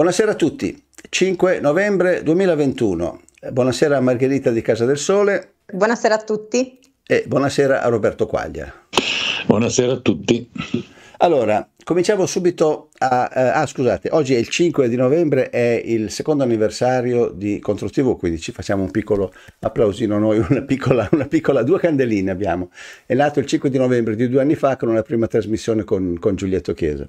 Buonasera a tutti, 5 novembre 2021. Buonasera a Margherita di Casa del Sole. Buonasera a tutti. E buonasera a Roberto Quaglia. Buonasera a tutti. Allora, cominciamo subito a... Eh, ah, scusate, oggi è il 5 di novembre, è il secondo anniversario di ControTV, quindi ci facciamo un piccolo applausino noi, una piccola, una piccola, due candeline abbiamo. È nato il 5 di novembre di due anni fa con una prima trasmissione con, con Giulietto Chiesa.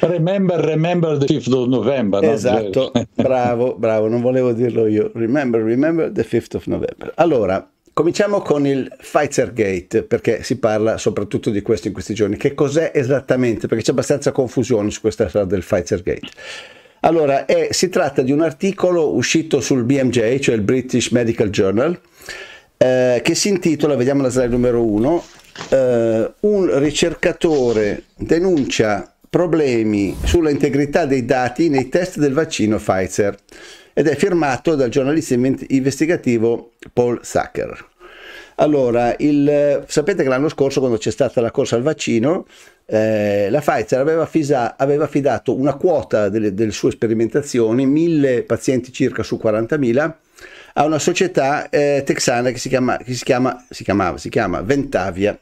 Remember, remember the 5th of November. Esatto, no? bravo, bravo, non volevo dirlo io. Remember, remember the 5th of November. Allora, Cominciamo con il Pfizergate, perché si parla soprattutto di questo in questi giorni. Che cos'è esattamente? Perché c'è abbastanza confusione su questa strada del Pfizergate. Allora, è, si tratta di un articolo uscito sul BMJ, cioè il British Medical Journal, eh, che si intitola, vediamo la slide numero 1, eh, un ricercatore denuncia problemi sulla integrità dei dati nei test del vaccino Pfizer ed è firmato dal giornalista investigativo Paul Sacker. Allora, il, sapete che l'anno scorso quando c'è stata la corsa al vaccino, eh, la Pfizer aveva, fisa, aveva, affidato una quota delle, delle sue sperimentazioni, mille pazienti circa su 40.000, a una società eh, texana che, si, chiama, che si, chiama, si, chiamava, si chiama Ventavia.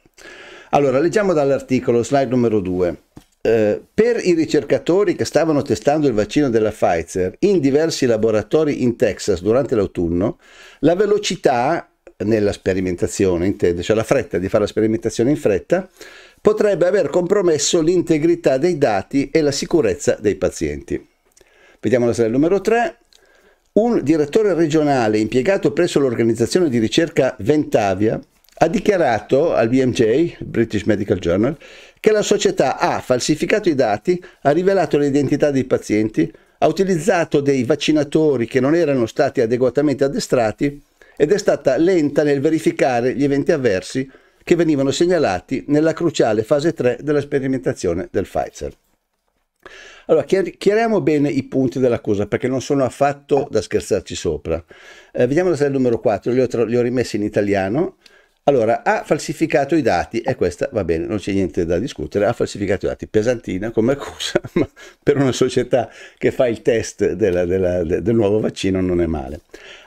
Allora, leggiamo dall'articolo, slide numero 2. Eh, per i ricercatori che stavano testando il vaccino della Pfizer in diversi laboratori in Texas durante l'autunno, la velocità nella sperimentazione, intende, cioè la fretta di fare la sperimentazione in fretta, potrebbe aver compromesso l'integrità dei dati e la sicurezza dei pazienti. Vediamo la slide numero 3. Un direttore regionale impiegato presso l'organizzazione di ricerca Ventavia ha dichiarato al BMJ, British Medical Journal, che la società ha falsificato i dati, ha rivelato l'identità dei pazienti, ha utilizzato dei vaccinatori che non erano stati adeguatamente addestrati ed è stata lenta nel verificare gli eventi avversi che venivano segnalati nella cruciale fase 3 della sperimentazione del Pfizer. Allora, chiariamo bene i punti dell'accusa perché non sono affatto da scherzarci sopra. Eh, vediamo la serie numero 4, li ho, li ho rimessi in italiano allora, ha falsificato i dati e questa va bene, non c'è niente da discutere, ha falsificato i dati, pesantina come accusa, ma per una società che fa il test della, della, del nuovo vaccino non è male.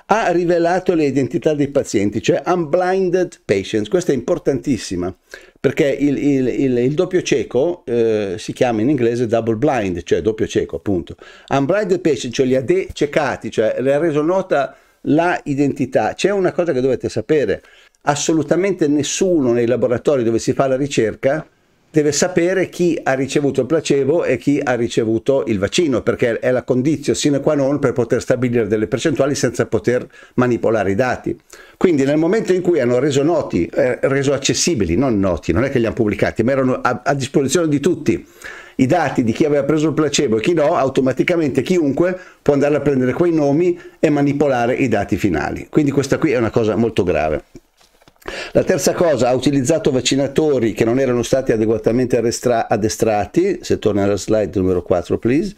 Ha rivelato le identità dei pazienti, cioè unblinded patients, questa è importantissima, perché il, il, il, il doppio cieco eh, si chiama in inglese double blind, cioè doppio cieco appunto. Unblinded patients, cioè li ha dececati, cioè le ha reso nota la identità. C'è una cosa che dovete sapere, assolutamente nessuno nei laboratori dove si fa la ricerca deve sapere chi ha ricevuto il placebo e chi ha ricevuto il vaccino, perché è la condizione sine qua non per poter stabilire delle percentuali senza poter manipolare i dati. Quindi nel momento in cui hanno reso noti, eh, reso accessibili, non noti, non è che li hanno pubblicati, ma erano a, a disposizione di tutti i dati di chi aveva preso il placebo e chi no, automaticamente chiunque può andare a prendere quei nomi e manipolare i dati finali. Quindi questa qui è una cosa molto grave. La terza cosa, ha utilizzato vaccinatori che non erano stati adeguatamente addestrati, se torna alla slide numero 4 please,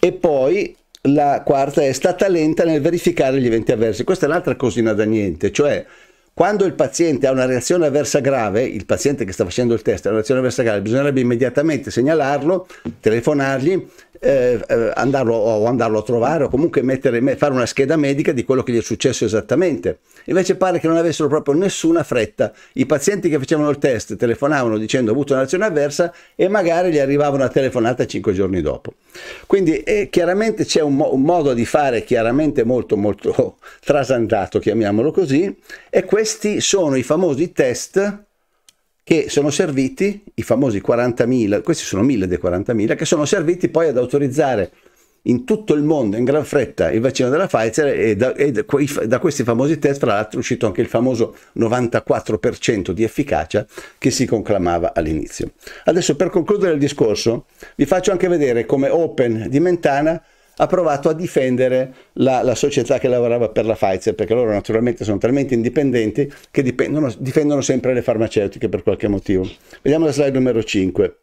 e poi la quarta è stata lenta nel verificare gli eventi avversi. Questa è un'altra cosina da niente, cioè quando il paziente ha una reazione avversa grave, il paziente che sta facendo il test ha una reazione avversa grave, bisognerebbe immediatamente segnalarlo, telefonargli, eh, eh andarlo, o andarlo a trovare o comunque mettere, fare una scheda medica di quello che gli è successo esattamente. Invece pare che non avessero proprio nessuna fretta. I pazienti che facevano il test telefonavano dicendo ho avuto una reazione avversa e magari gli arrivava una telefonata cinque giorni dopo. Quindi eh, chiaramente c'è un, mo un, modo di fare chiaramente molto molto trasandato, chiamiamolo così, e questo questi sono i famosi test che sono serviti, i famosi 40.000, questi sono 1.000 dei 40.000, che sono serviti poi ad autorizzare in tutto il mondo, in gran fretta, il vaccino della Pfizer e da, e da questi famosi test, tra l'altro, è uscito anche il famoso 94% di efficacia che si conclamava all'inizio. Adesso, per concludere il discorso, vi faccio anche vedere come Open di Mentana ha provato a difendere la, la, società che lavorava per la Pfizer, perché loro naturalmente sono talmente indipendenti che difendono sempre le farmaceutiche per qualche motivo. Vediamo la slide numero 5.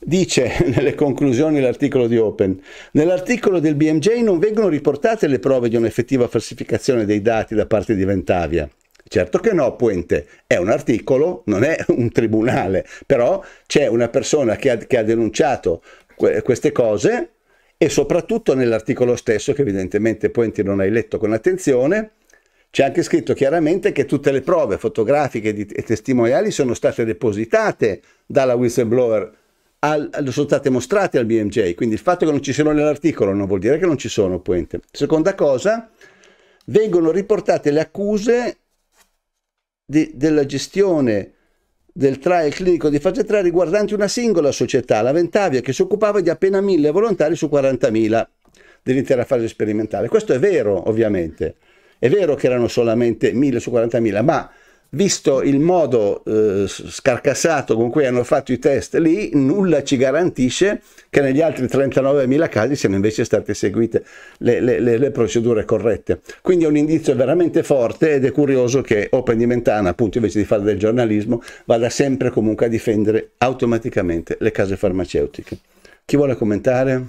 Dice nelle conclusioni l'articolo di Open, nell'articolo del BMJ non vengono riportate le prove di un'effettiva falsificazione dei dati da parte di Ventavia. Certo che no, Puente, è un articolo, non è un tribunale, però c'è una persona che ha, che ha denunciato que queste cose e soprattutto nell'articolo stesso che evidentemente Pointi non hai letto con attenzione c'è anche scritto chiaramente che tutte le prove fotografiche e testimoniali sono state depositate dalla whistleblower, al, sono state mostrate al BMJ, quindi il fatto che non ci siano nell'articolo non vuol dire che non ci sono Puente. Seconda cosa, vengono riportate le accuse di, della gestione del trial clinico di fase 3 riguardanti una singola società, la Ventavia, che si occupava di appena 1000 volontari su 40.000 dell'intera fase sperimentale. Questo è vero, ovviamente. È vero che erano solamente 1000 su 40.000, ma visto il modo eh, scarcassato con cui hanno fatto i test lì, nulla ci garantisce che negli altri 39.000 casi siano invece state seguite le, le, le, le, procedure corrette. Quindi è un indizio veramente forte ed è curioso che Open Dimentana, appunto invece di fare del giornalismo, vada sempre comunque a difendere automaticamente le case farmaceutiche. Chi vuole commentare?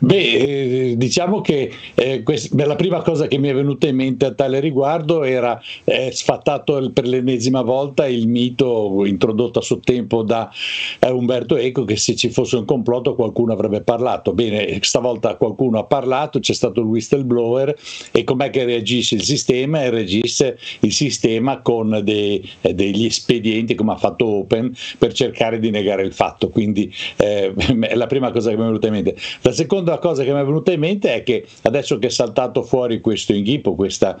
Beh, eh, diciamo che eh, quest- beh, la prima cosa che mi è venuta in mente a tale riguardo era eh, sfattato il, per l'ennesima volta il mito introdotto a suo tempo da eh, Umberto Eco che se ci fosse un complotto qualcuno avrebbe parlato. Bene, stavolta qualcuno ha parlato, c'è stato il whistleblower e com'è che reagisce il sistema? E reagisce il sistema con dei, eh, degli espedienti come ha fatto Open per cercare di negare il fatto. Quindi eh, è la prima cosa che mi è venuta in mente. La seconda seconda cosa che mi è venuta in mente è che adesso che è saltato fuori questo inghippo, questa,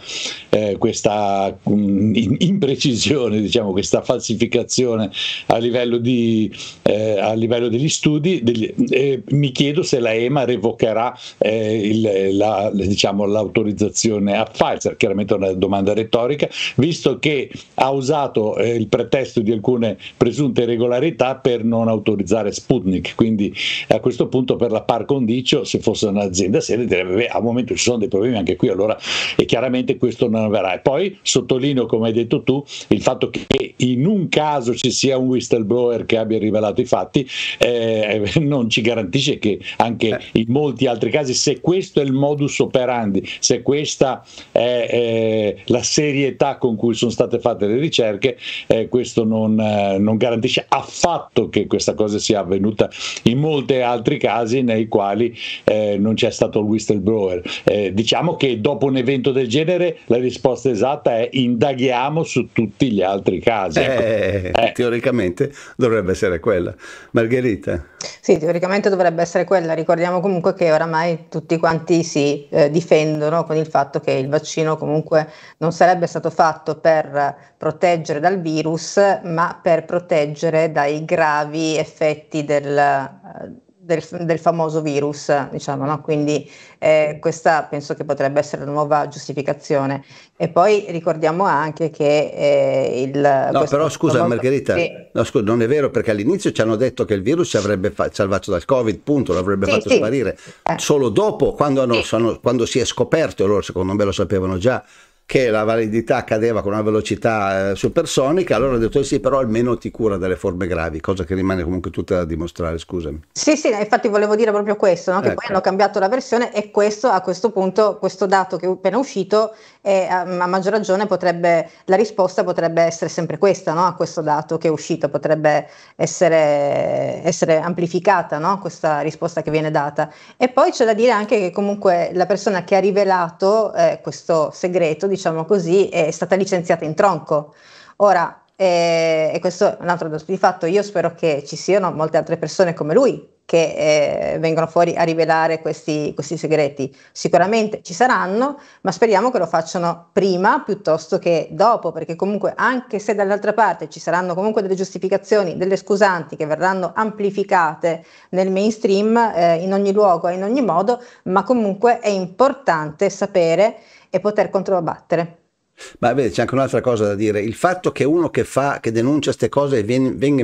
eh, questa mh, mm, imprecisione, diciamo, questa falsificazione a livello, di, eh, a livello degli studi, degli, eh, mi chiedo se la EMA revocherà eh, il, la, diciamo, l'autorizzazione a Pfizer, chiaramente una domanda retorica, visto che ha usato eh, il pretesto di alcune presunte irregolarità per non autorizzare Sputnik, quindi a questo punto per la par condicio commercio, se fosse un'azienda seria direbbe beh, al momento ci sono dei problemi anche qui, allora e chiaramente questo non avverrà. E poi sottolineo, come hai detto tu, il fatto che in un caso ci sia un whistleblower che abbia rivelato i fatti eh, non ci garantisce che anche eh. in molti altri casi, se questo è il modus operandi, se questa è eh, la serietà con cui sono state fatte le ricerche, eh, questo non, eh, non garantisce affatto che questa cosa sia avvenuta in molti altri casi nei quali eh, non c'è stato il whistleblower. Eh, diciamo che dopo un evento del genere la risposta esatta è indaghiamo su tutti gli altri casi. Ecco. Eh, eh. teoricamente dovrebbe essere quella. Margherita. Sì, teoricamente dovrebbe essere quella. Ricordiamo comunque che oramai tutti quanti si eh, difendono con il fatto che il vaccino comunque non sarebbe stato fatto per proteggere dal virus, ma per proteggere dai gravi effetti del del, del, famoso virus, diciamo, no? quindi eh, questa penso che potrebbe essere la nuova giustificazione. E poi ricordiamo anche che eh, il... No, però scusa volta... Margherita, sì. no, scusa, non è vero perché all'inizio ci hanno detto che il virus ci avrebbe fa- salvato dal Covid, punto, l'avrebbe sì, fatto sì. sparire. Eh. Solo dopo, quando, hanno, sono, quando si è scoperto, loro secondo me lo sapevano già, che la validità cadeva con una velocità eh, supersonica, allora ho detto eh sì, però almeno ti cura delle forme gravi, cosa che rimane comunque tutta da dimostrare, scusami. Sì, sì, infatti volevo dire proprio questo, no? che ecco. poi hanno cambiato la versione e questo a questo punto, questo dato che è appena uscito e a, ehm, a maggior ragione potrebbe, la risposta potrebbe essere sempre questa no? a questo dato che è uscito, potrebbe essere, essere amplificata no? questa risposta che viene data. E poi c'è da dire anche che comunque la persona che ha rivelato eh, questo segreto, diciamo così, è stata licenziata in tronco. Ora, eh, e questo è un altro dato di fatto, io spero che ci siano molte altre persone come lui che eh, vengono fuori a rivelare questi, questi, segreti. Sicuramente ci saranno, ma speriamo che lo facciano prima piuttosto che dopo, perché comunque anche se dall'altra parte ci saranno comunque delle giustificazioni, delle scusanti che verranno amplificate nel mainstream eh, in ogni luogo e in ogni modo, ma comunque è importante sapere e poter controbattere. Ma vedi, c'è anche un'altra cosa da dire. Il fatto che uno che, fa, che denuncia queste cose viene, viene,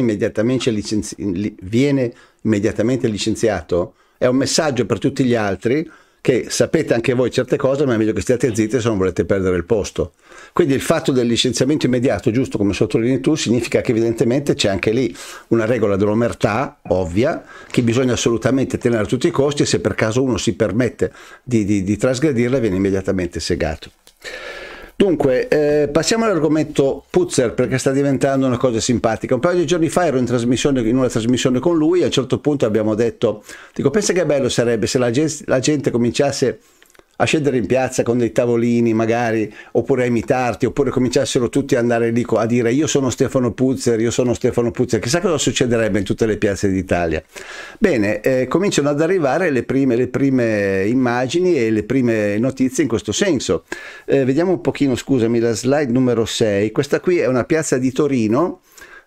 immediatamente licenziato, viene immediatamente licenziato è un messaggio per tutti gli altri che sapete anche voi certe cose, ma è meglio che stiate zitti se non volete perdere il posto. Quindi il fatto del licenziamento immediato, giusto come sottolinei tu, significa che evidentemente c'è anche lì una regola dell'omertà ovvia che bisogna assolutamente tenere a tutti i costi e se per caso uno si permette di, di, di trasgredirla viene immediatamente segato. Dunque, eh, passiamo all'argomento Puzzer perché sta diventando una cosa simpatica. Un paio di giorni fa ero in, trasmissione, in una trasmissione con lui e a un certo punto abbiamo detto, dico, pensa che bello sarebbe se la gente, la gente cominciasse a scendere in piazza con dei tavolini magari, oppure a imitarti, oppure cominciassero tutti ad andare lì a dire io sono Stefano Puzzer, io sono Stefano Puzzer, chissà cosa succederebbe in tutte le piazze d'Italia. Bene, eh, cominciano ad arrivare le prime, le prime, immagini e le prime notizie in questo senso. Eh, vediamo un pochino, scusami, la slide numero 6, questa qui è una piazza di Torino,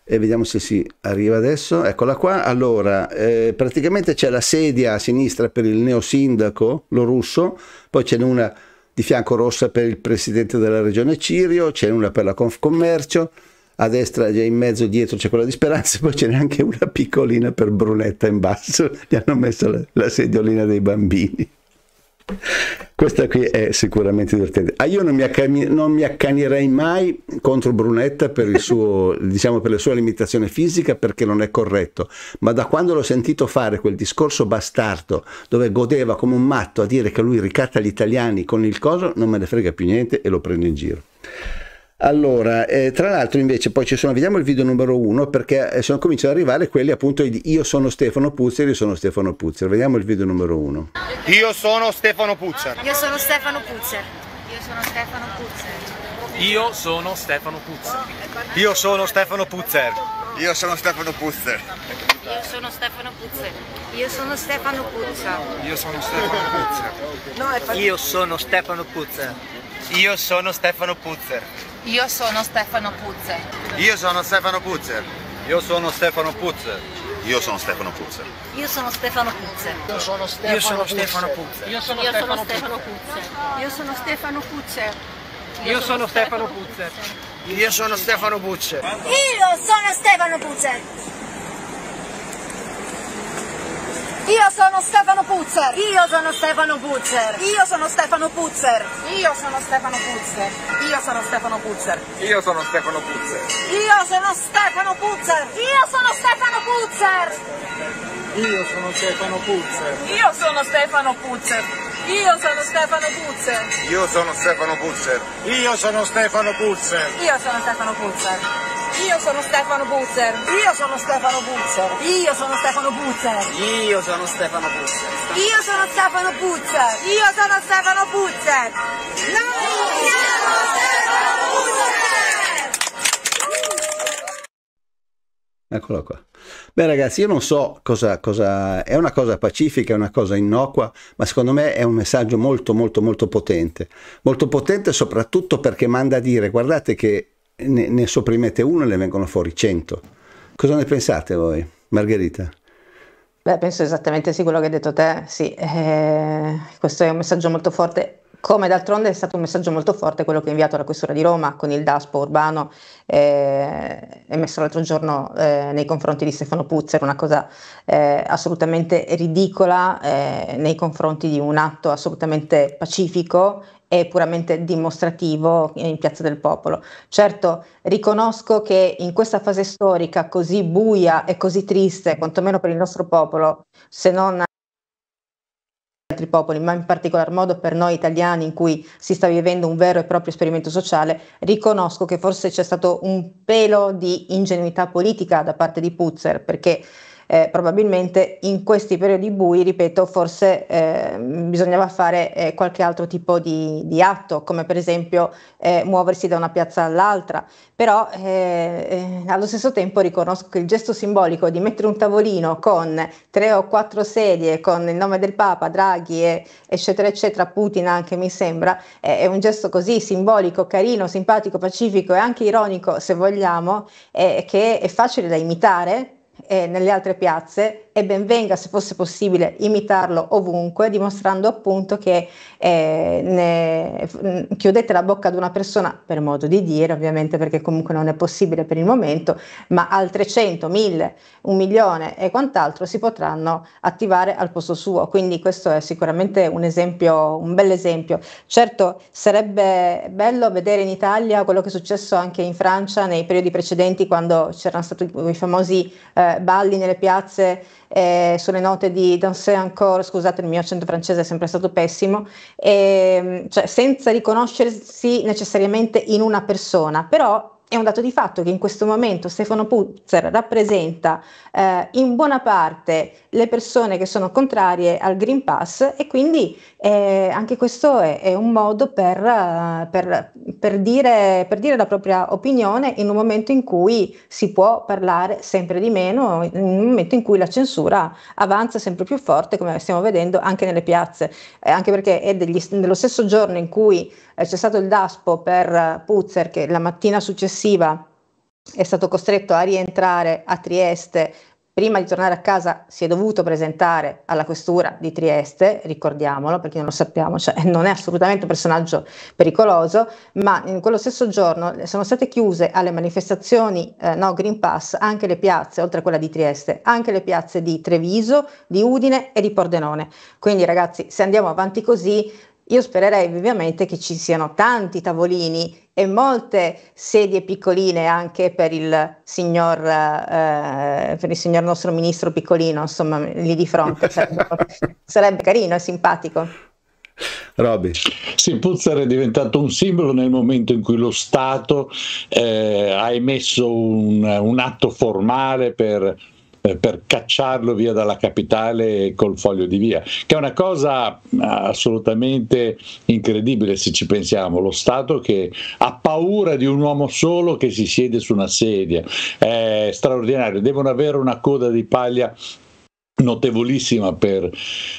e vediamo se si arriva adesso. Eccola qua. Allora, eh, praticamente c'è la sedia a sinistra per il neosindaco, lo russo, poi ce n'è una di fianco rossa per il presidente della regione Cirio, ce n'è una per la Confcommercio, a destra già in mezzo dietro c'è quella di Speranza, poi ce n'è anche una piccolina per Brunetta in basso, gli hanno messo la, la sediolina dei bambini. Questa qui è sicuramente divertente. Ah, io non mi, accani- non mi accanierei mai contro Brunetta per, suo, diciamo, per, la sua limitazione fisica perché non è corretto, ma da quando l'ho sentito fare quel discorso bastardo dove godeva come un matto a dire che lui ricatta gli italiani con il coso, non me ne frega più niente e lo prendo in giro. Allora, eh, tra l'altro invece poi ci sono, vediamo il video numero uno perché sono, cominciano ad arrivare quelli appunto di io sono Stefano Puzzer, io sono Stefano Puzzer, vediamo il video numero uno. Io sono Stefano Puzzer. Io sono Stefano Puzzer. Io sono Stefano Puzzer. Io sono Stefano Puzzer. Io sono Stefano Puzzer. Io sono Stefano Puzzer. Io sono Stefano Puzzer. Io sono Stefano Puzzer. Io sono Stefano Puzzer. Io sono Stefano Puzzer. Io sono Stefano Puzzer. Io sono Stefano Puzzer. Io sono Stefano Puzzer. Io sono Stefano Puzzer. Io sono Stefano Puzzer. Io sono Stefano Puzzer. Io sono Stefano Puzzer. Io sono Stefano Puzzer. Io sono Stefano Puzzer. Io sono Stefano Puzzer. Io sono Stefano Puzzer. Io sono Stefano Puzzer. Io sono Stefano Puzzer. Io sono Stefano Puzzer. Io sono Stefano Puzzer. Io sono Stefano Puzzer. Io sono Stefano Puzzer. Io sono Stefano Puzzer. Io sono Stefano Puzzer. Io sono Stefano Puzzer. Io sono Stefano Puzzer. Io sono Stefano Puzzer. Io sono Stefano Puzzer. Io sono Stefano Puzzer. Io sono Stefano Puzzer. Io sono Stefano Puzzer. Io sono Stefano Buzzer. Io sono Stefano Buzzer. Io sono Stefano Buzzer. Io sono Stefano Buzzer. Io sono Stefano Buzzer. Io sono Stefano Buzzer. Noi siamo Stefano Buzzer! Eccolo qua. Beh ragazzi, io non so cosa, cosa, è una cosa pacifica, è una cosa innocua, ma secondo me è un messaggio molto molto molto potente. Molto potente soprattutto perché manda a dire, guardate che ne, ne sopprimete uno e ne vengono fuori 100. Cosa ne pensate voi, Margherita? Beh, penso esattamente sì quello che hai detto te, sì, eh, questo è un messaggio molto forte, come d'altronde è stato un messaggio molto forte quello che ha inviato la Questura di Roma con il DASPO urbano eh, emesso l'altro giorno eh, nei confronti di Stefano Puzzer, una cosa eh, assolutamente ridicola eh, nei confronti di un atto assolutamente pacifico è puramente dimostrativo in Piazza del Popolo. Certo, riconosco che in questa fase storica così buia e così triste, quantomeno per il nostro popolo, se non altri popoli, ma in particolar modo per noi italiani in cui si sta vivendo un vero e proprio esperimento sociale, riconosco che forse c'è stato un pelo di ingenuità politica da parte di Putzer, perché eh, probabilmente in questi periodi bui, ripeto, forse eh, bisognava fare eh, qualche altro tipo di, di, atto, come per esempio eh, muoversi da una piazza all'altra, però eh, eh, allo stesso tempo riconosco che il gesto simbolico di mettere un tavolino con tre o quattro sedie con il nome del Papa, Draghi, e, eccetera, eccetera, Putin anche mi sembra, è un gesto così simbolico, carino, simpatico, pacifico e anche ironico se vogliamo, che è facile da imitare e nelle altre piazze e ben venga se fosse possibile imitarlo ovunque, dimostrando appunto che eh, ne, chiudete la bocca ad una persona, per modo di dire ovviamente perché comunque non è possibile per il momento, ma altre 100, 1000, un milione e quant'altro si potranno attivare al posto suo. Quindi questo è sicuramente un esempio, un bel esempio. Certo sarebbe bello vedere in Italia quello che è successo anche in Francia nei periodi precedenti quando c'erano stati i famosi eh, balli nelle piazze eh, sulle note di Danse Encore, scusate il mio accento francese è sempre stato pessimo, ehm, cioè senza riconoscersi necessariamente in una persona, però è un dato di fatto che in questo momento Stefano Puzzer rappresenta eh, in buona parte le persone che sono contrarie al Green Pass e quindi eh, anche questo è, è un modo per, eh, per, per, dire, per, dire, la propria opinione in un momento in cui si può parlare sempre di meno, in un momento in cui la censura avanza sempre più forte come stiamo vedendo anche nelle piazze, eh, anche perché è degli, nello stesso giorno in cui eh, c'è stato il DASPO per eh, Puzzer che la mattina successiva è stato costretto a rientrare a Trieste prima di tornare a casa si è dovuto presentare alla questura di Trieste, ricordiamolo perché non lo sappiamo, cioè non è assolutamente un personaggio pericoloso, ma in quello stesso giorno sono state chiuse alle manifestazioni eh, no Green Pass anche le piazze, oltre a quella di Trieste, anche le piazze di Treviso, di Udine e di Pordenone. Quindi ragazzi, se andiamo avanti così io spererei ovviamente che ci siano tanti tavolini e molte sedie piccoline anche per il signor, eh, per il signor nostro ministro piccolino, insomma, lì di fronte. Cioè, sarebbe carino e simpatico. Robby. Sì, Puzzar è diventato un simbolo nel momento in cui lo Stato eh, ha emesso un, un atto formale per eh, per cacciarlo via dalla capitale col foglio di via, che è una cosa mm, assolutamente incredibile se ci pensiamo, lo Stato che ha paura di un uomo solo che si siede su una sedia, è straordinario, devono avere una coda di paglia notevolissima per,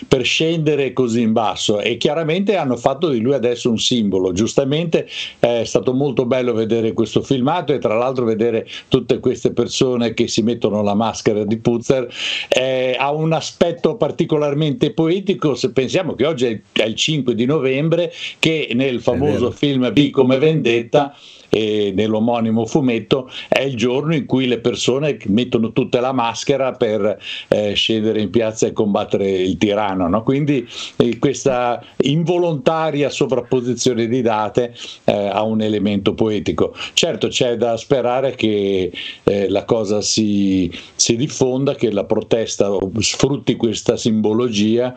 per, scendere così in basso e chiaramente hanno fatto di lui adesso un simbolo giustamente eh, è stato molto bello vedere questo filmato e tra l'altro vedere tutte queste persone che si mettono la maschera di Puzzer eh, ha un aspetto particolarmente poetico se pensiamo che oggi è il 5 di novembre che nel famoso film B come Vendetta e nell'omonimo fumetto è il giorno in cui le persone mettono tutta la maschera per eh, scendere in piazza e combattere il tiranno. No? Quindi eh, questa involontaria sovrapposizione di date eh, ha un elemento poetico. Certo c'è da sperare che eh, la cosa si, si, diffonda, che la protesta sfrutti questa simbologia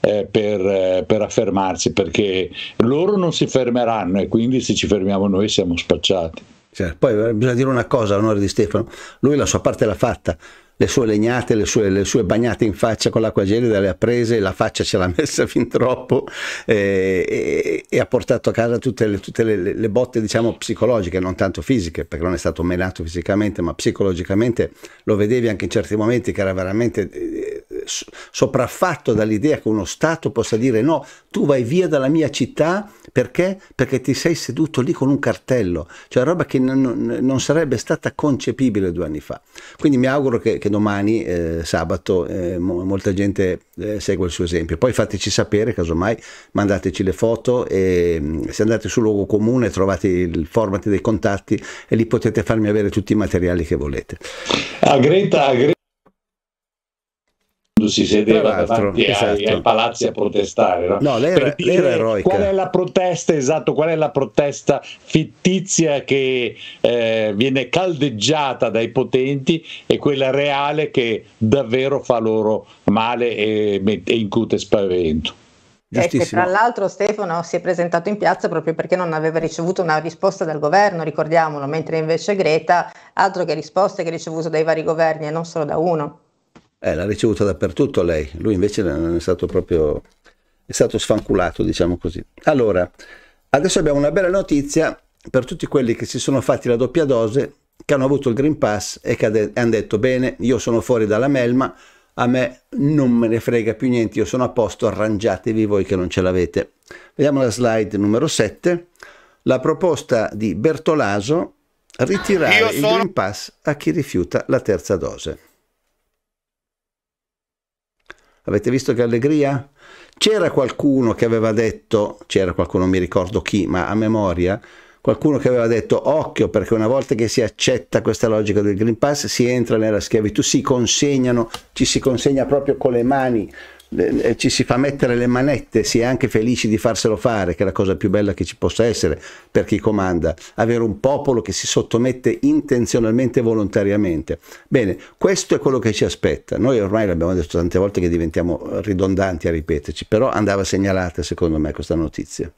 eh, per, eh, per affermarsi, perché loro non si fermeranno e quindi se ci fermiamo noi siamo sperati spacciati. Cioè, poi eh, bisogna dire una cosa a onore di Stefano, lui la sua parte l'ha fatta, le sue legnate, le sue, le sue, bagnate in faccia con l'acqua gelida le ha prese, la faccia ce l'ha messa fin troppo eh, e, e, ha portato a casa tutte, le, tutte le, le, botte diciamo psicologiche, non tanto fisiche, perché non è stato menato fisicamente, ma psicologicamente lo vedevi anche in certi momenti che era veramente eh, sopraffatto dall'idea che uno Stato possa dire no, tu vai via dalla mia città perché? Perché ti sei seduto lì con un cartello, cioè roba che non, non sarebbe stata concepibile due anni fa. Quindi mi auguro che, che domani, eh, sabato, eh, mo, molta gente eh, segua il suo esempio. Poi fateci sapere, casomai mandateci le foto e se andate sul luogo comune trovate il format dei contatti e lì potete farmi avere tutti i materiali che volete. A ah, Greta, a Greta quando si sedeva davanti esatto. ai, ai, palazzi a protestare. No, no l'era, per dire l'era eroica. Qual è la protesta, esatto, qual è la protesta fittizia che eh, viene caldeggiata dai potenti e quella reale che davvero fa loro male e, e incute spavento. E che tra l'altro Stefano si è presentato in piazza proprio perché non aveva ricevuto una risposta dal governo, ricordiamolo, mentre invece Greta, altro che risposte che ha ricevuto dai vari governi e non solo da uno. Eh, l'ha ricevuta dappertutto lei, lui invece è stato proprio è stato sfanculato, diciamo così. Allora, adesso abbiamo una bella notizia per tutti quelli che si sono fatti la doppia dose, che hanno avuto il Green Pass e che hanno detto bene, io sono fuori dalla melma, a me non me ne frega più niente, io sono a posto, arrangiatevi voi che non ce l'avete. Vediamo la slide numero 7, la proposta di Bertolaso ritirare sono... il Green Pass a chi rifiuta la terza dose. Avete visto che allegria? C'era qualcuno che aveva detto, c'era qualcuno, non mi ricordo chi, ma a memoria, qualcuno che aveva detto occhio perché una volta che si accetta questa logica del Green Pass si entra nella schiavitù, si consegnano, ci si consegna proprio con le mani ci si fa mettere le manette, si è anche felici di farselo fare, che è la cosa più bella che ci possa essere per chi comanda, avere un popolo che si sottomette intenzionalmente e volontariamente. Bene, questo è quello che ci aspetta. Noi ormai l'abbiamo detto tante volte che diventiamo ridondanti a ripeterci, però andava segnalata secondo me questa notizia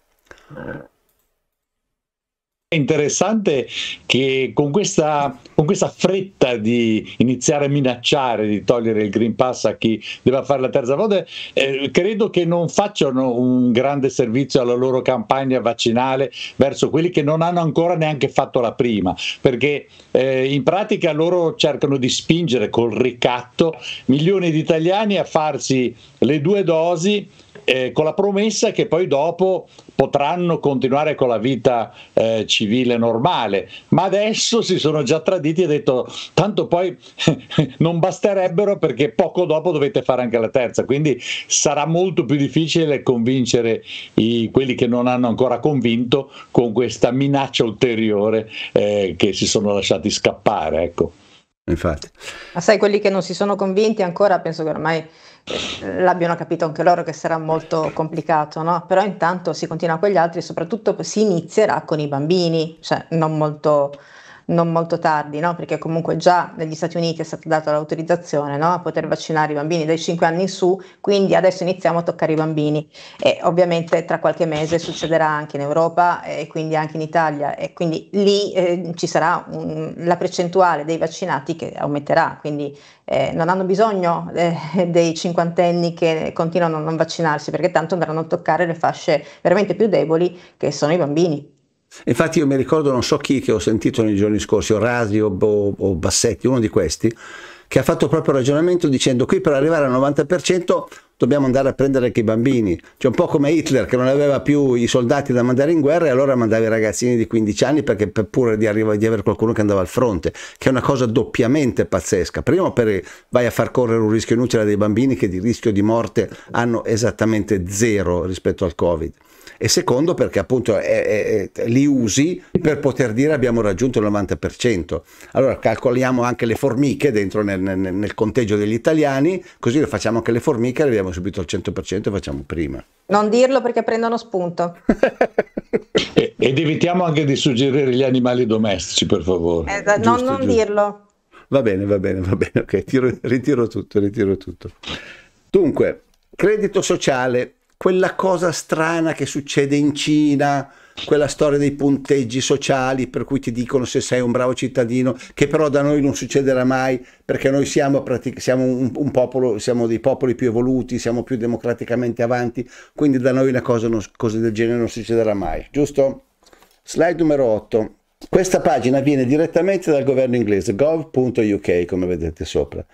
interessante che con questa, con questa, fretta di iniziare a minacciare di togliere il Green Pass a chi deve fare la terza volta, eh, credo che non facciano un grande servizio alla loro campagna vaccinale verso quelli che non hanno ancora neanche fatto la prima, perché eh, in pratica loro cercano di spingere col ricatto milioni di italiani a farsi le due dosi eh, con la promessa che poi dopo potranno continuare con la vita eh, civile normale, ma adesso si sono già traditi e detto tanto poi non basterebbero perché poco dopo dovete fare anche la terza, quindi sarà molto più difficile convincere i, quelli che non hanno ancora convinto con questa minaccia ulteriore eh, che si sono lasciati scappare. Ecco. Infatti. Ma sai, quelli che non si sono convinti ancora, penso che ormai l'abbiano capito anche loro che sarà molto complicato, no? Però intanto si continua con gli altri, soprattutto si inizierà con i bambini, cioè non molto non molto tardi, no? perché comunque già negli Stati Uniti è stata data l'autorizzazione no? a poter vaccinare i bambini dai 5 anni in su, quindi adesso iniziamo a toccare i bambini e ovviamente tra qualche mese succederà anche in Europa eh, e quindi anche in Italia e quindi lì eh, ci sarà un, la percentuale dei vaccinati che aumenterà, quindi eh, non hanno bisogno eh, dei cinquantenni che continuano a non vaccinarsi perché tanto andranno a toccare le fasce veramente più deboli che sono i bambini. Infatti io mi ricordo non so chi che ho sentito nei giorni scorsi, o Rasi o, Bo, o Bassetti, uno di questi, che ha fatto proprio ragionamento dicendo qui per arrivare al 90% dobbiamo andare a prendere anche i bambini. Cioè un po' come Hitler che non aveva più i soldati da mandare in guerra e allora mandava i ragazzini di 15 anni perché per pure di, arriva, di avere qualcuno che andava al fronte, che è una cosa doppiamente pazzesca. Prima per, vai a far correre un rischio inutile a dei bambini che di rischio di morte hanno esattamente zero rispetto al Covid e secondo perché appunto eh, eh, li usi per poter dire abbiamo raggiunto il 90%. Allora calcoliamo anche le formiche dentro nel, nel, nel conteggio degli italiani, così lo facciamo anche le formiche e arriviamo andiamo subito al 100% e facciamo prima. Non dirlo perché prendono spunto. ed evitiamo anche di suggerire gli animali domestici, per favore. Esa, eh, giusto, non, non dirlo. Va bene, va bene, va bene, ok, Tiro, ritiro tutto, ritiro tutto. Dunque, credito sociale, quella cosa strana che succede in Cina, quella storia dei punteggi sociali per cui ti dicono se sei un bravo cittadino, che però da noi non succederà mai perché noi siamo, siamo un, un, popolo, siamo dei popoli più evoluti, siamo più democraticamente avanti, quindi da noi una cosa, non, cosa del genere non succederà mai, giusto? Slide numero 8. Questa pagina viene direttamente dal governo inglese, gov.uk come vedete sopra.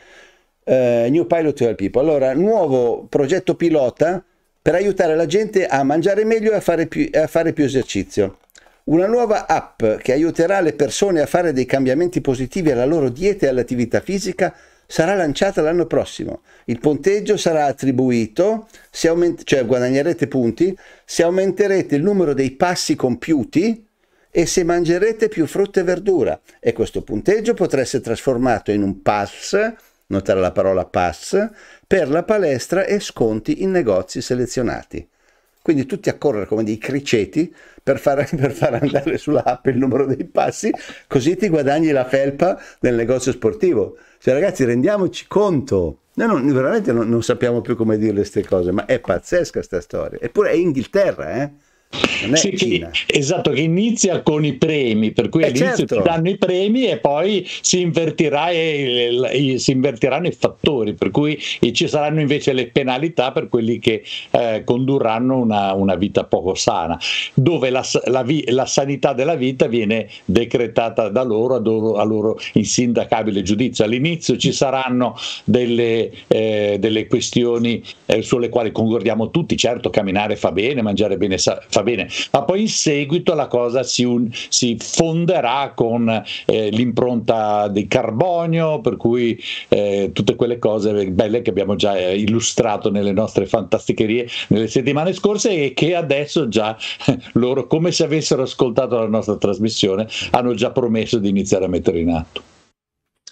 Uh, new Pilot to Help People. Allora, nuovo progetto pilota per aiutare la gente a mangiare meglio e a fare più, a fare più esercizio. Una nuova app che aiuterà le persone a fare dei cambiamenti positivi alla loro dieta e all'attività fisica sarà lanciata l'anno prossimo. Il punteggio sarà attribuito, se aument- cioè guadagnerete punti, se aumenterete il numero dei passi compiuti e se mangerete più frutta e verdura. E questo punteggio potrà essere trasformato in un pass, notare la parola pass, per la palestra e sconti in negozi selezionati. Quindi tutti a correre come dei criceti per far, per far andare sull'app il numero dei passi, così ti guadagni la felpa nel negozio sportivo. Cioè ragazzi rendiamoci conto, noi non, veramente non, non sappiamo più come dire queste cose, ma è pazzesca questa storia. Eppure è Inghilterra, eh? Sì, che, esatto, che inizia con i premi, per cui eh all'inizio certo. ti danno i premi e poi si, invertirà il, il, il, si, invertiranno i fattori, per cui ci saranno invece le penalità per quelli che eh, condurranno una, una, vita poco sana, dove la, la, la, sanità della vita viene decretata da loro a, loro, a loro insindacabile giudizio. All'inizio ci saranno delle, eh, delle questioni eh, sulle quali concordiamo tutti, certo camminare fa bene, mangiare bene fa bene fa bene, ma poi in seguito la cosa si, un, si fonderà con eh, l'impronta di carbonio, per cui eh, tutte quelle cose belle che abbiamo già eh, illustrato nelle nostre fantasticherie nelle settimane scorse e che adesso già loro, come se avessero ascoltato la nostra trasmissione, hanno già promesso di iniziare a mettere in atto.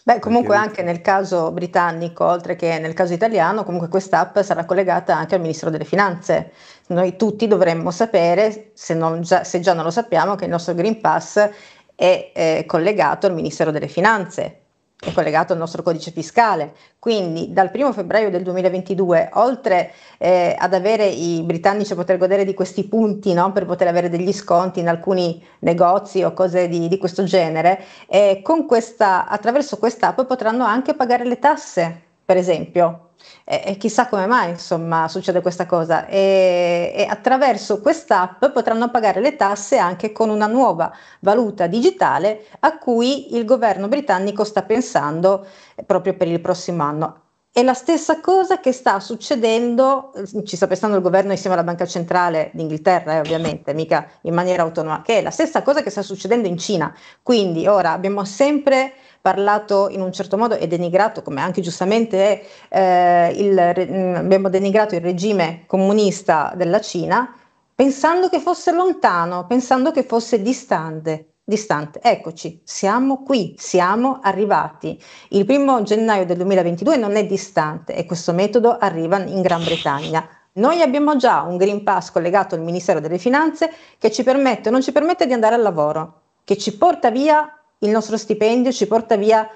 Beh, comunque anche nel caso britannico, oltre che nel caso italiano, comunque quest'app sarà collegata anche al Ministro delle Finanze. Noi tutti dovremmo sapere, se, già, se già non lo sappiamo, che il nostro Green Pass è eh, collegato al Ministero delle Finanze, è collegato al nostro codice fiscale. Quindi dal 1 febbraio del 2022, oltre eh, ad avere i britannici a poter godere di questi punti no, per poter avere degli sconti in alcuni negozi o cose di, di questo genere, eh, questa, attraverso quest'app potranno anche pagare le tasse, per esempio, e, e, chissà come mai, insomma, succede questa cosa. E, e attraverso quest'app potranno pagare le tasse anche con una nuova valuta digitale a cui il governo britannico sta pensando proprio per il prossimo anno. È la stessa cosa che sta succedendo, ci sta pensando il governo insieme alla Banca Centrale d'Inghilterra, eh, ovviamente, mica in maniera autonoma, che è la stessa cosa che sta succedendo in Cina. Quindi ora abbiamo sempre parlato in un certo modo e denigrato, come anche giustamente eh, il, mm, abbiamo denigrato il regime comunista della Cina, pensando che fosse lontano, pensando che fosse distante. Distante. Eccoci, siamo qui, siamo arrivati. Il primo gennaio del 2022 non è distante e questo metodo arriva in Gran Bretagna. Noi abbiamo già un Green Pass collegato al Ministero delle Finanze che ci permette o non ci permette di andare al lavoro, che ci porta via il nostro stipendio ci porta via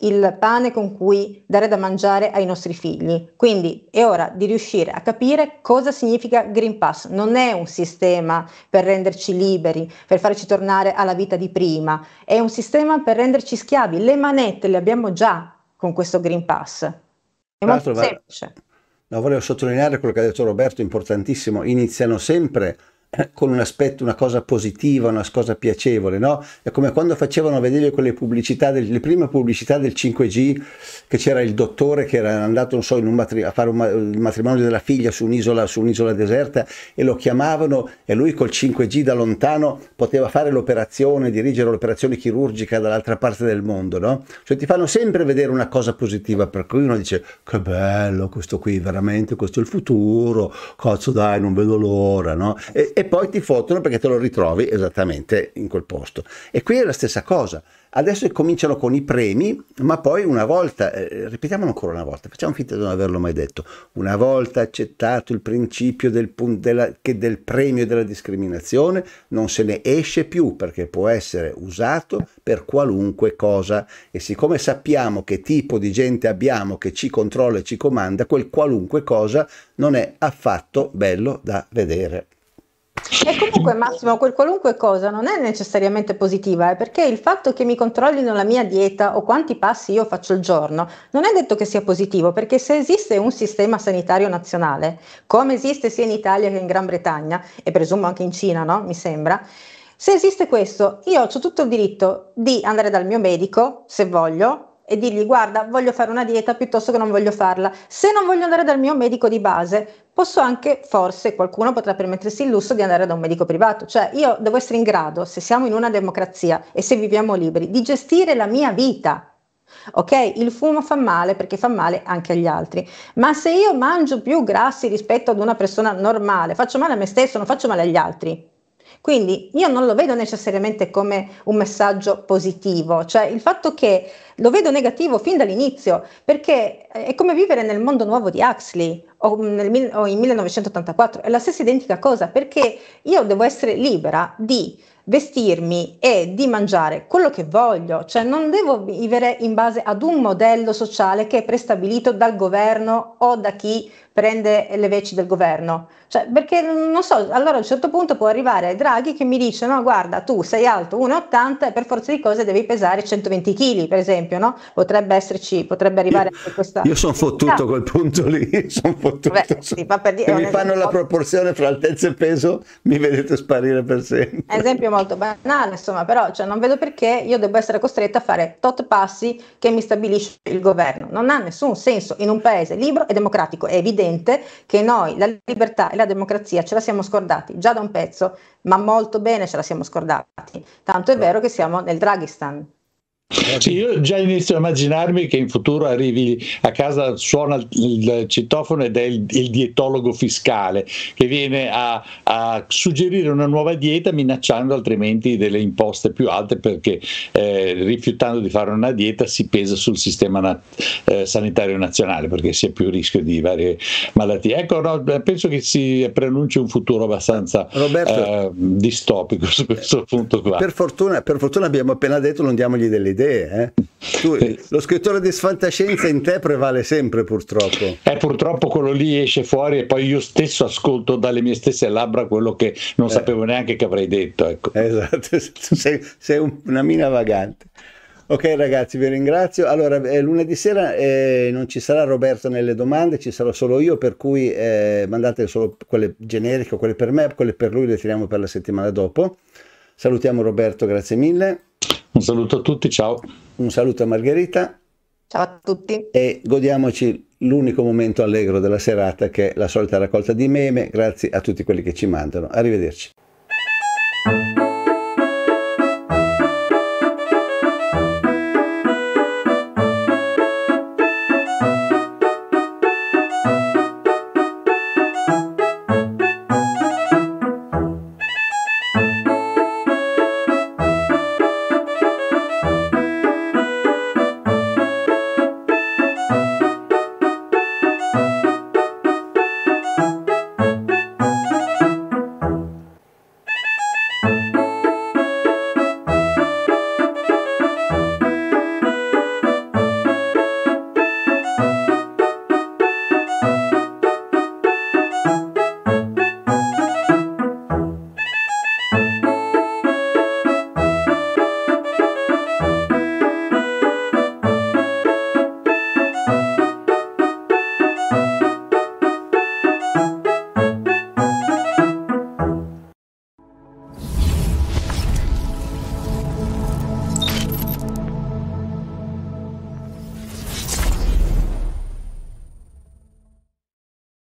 il pane con cui dare da mangiare ai nostri figli. Quindi è ora di riuscire a capire cosa significa Green Pass. Non è un sistema per renderci liberi, per farci tornare alla vita di prima, è un sistema per renderci schiavi. Le manette le abbiamo già con questo Green Pass. È molto semplice. Va... No, volevo sottolineare quello che ha detto Roberto, importantissimo. Iniziano sempre con un aspetto, una cosa positiva, una cosa piacevole, no? È come quando facevano vedere quelle pubblicità, del, le prime pubblicità del 5G, che c'era il dottore che era andato, so, matri- a fare ma- il matrimonio della figlia su un'isola, su un'isola deserta e lo chiamavano e lui col 5G da lontano poteva fare l'operazione, dirigere l'operazione chirurgica dall'altra parte del mondo, no? Cioè ti fanno sempre vedere una cosa positiva, per cui uno dice che bello questo qui, veramente questo è il futuro, cazzo dai, non vedo l'ora, no? E, e poi ti fottono perché te lo ritrovi esattamente in quel posto. E qui è la stessa cosa. Adesso cominciano con i premi, ma poi una volta, eh, ripetiamolo ancora una volta, facciamo finta di non averlo mai detto, una volta accettato il principio del, della, del premio della discriminazione non se ne esce più perché può essere usato per qualunque cosa e siccome sappiamo che tipo di gente abbiamo che ci controlla e ci comanda, quel qualunque cosa non è affatto bello da vedere. E comunque Massimo, quel qualunque cosa non è necessariamente positiva, eh, perché il fatto che mi controllino la mia dieta o quanti passi io faccio al giorno non è detto che sia positivo, perché se esiste un sistema sanitario nazionale, come esiste sia in Italia che in Gran Bretagna, e presumo anche in Cina, no? Mi sembra. Se esiste questo, io ho tutto il diritto di andare dal mio medico, se voglio, e dirgli guarda voglio fare una dieta piuttosto che non voglio farla. Se non voglio andare dal mio medico di base, posso anche, forse qualcuno potrà permettersi il lusso di andare da un medico privato. Cioè io devo essere in grado, se siamo in una democrazia e se viviamo liberi, di gestire la mia vita. Ok, il fumo fa male perché fa male anche agli altri, ma se io mangio più grassi rispetto ad una persona normale, faccio male a me stesso, non faccio male agli altri. Quindi io non lo vedo necessariamente come un messaggio positivo, cioè il fatto che lo vedo negativo fin dall'inizio, perché è come vivere nel mondo nuovo di Huxley o, nel, o in 1984, è la stessa identica cosa, perché io devo essere libera di vestirmi e di mangiare quello che voglio, cioè non devo vivere in base ad un modello sociale che è prestabilito dal governo o da chi prende le veci del governo. Cioè, perché non so, allora a un certo punto può arrivare Draghi che mi dice: No, guarda, tu sei alto 1,80 e per forza di cose devi pesare 120 kg, per esempio esempio, no? potrebbe esserci, potrebbe arrivare io, anche questa... Io sono fottuto quel punto lì, sono fottuto. Beh, sì, dire, Se mi fanno la proporzione fra altezza e peso, mi vedete sparire per sempre. Esempio molto banale, insomma, però cioè, non vedo perché io debba essere costretta a fare tot passi che mi stabilisce il governo. Non ha nessun senso in un paese libero e democratico. È evidente che noi la libertà e la democrazia ce la siamo scordati già da un pezzo, ma molto bene ce la siamo scordati. Tanto è vero che siamo nel Draghistan. Sì, io già inizio a immaginarmi che in futuro arrivi a casa, suona il citofono ed è il, il dietologo fiscale che viene a, a, suggerire una nuova dieta minacciando altrimenti delle imposte più alte perché eh, rifiutando di fare una dieta si pesa sul sistema na- eh, sanitario nazionale perché si è più a rischio di varie malattie. Ecco, no, penso che si preannunci un futuro abbastanza Roberto, eh, distopico su questo punto qua. Per fortuna, per fortuna abbiamo appena detto non diamogli delle idee idee. Eh? Tu, lo scrittore di sfantascienza in te prevale sempre purtroppo. Eh, purtroppo quello lì esce fuori e poi io stesso ascolto dalle mie stesse labbra quello che non eh. sapevo neanche che avrei detto. Ecco. Esatto, sei, sei una mina vagante. Ok ragazzi, vi ringrazio. Allora, eh, lunedì sera eh, non ci sarà Roberto nelle domande, ci sarò solo io, per cui eh, mandate solo quelle generiche, quelle per me, quelle per lui le tiriamo per la settimana dopo. Salutiamo Roberto, grazie mille. Un saluto a tutti, ciao. Un saluto a Margherita. Ciao a tutti. E godiamoci l'unico momento allegro della serata che è la solita raccolta di meme. Grazie a tutti quelli che ci mandano. Arrivederci.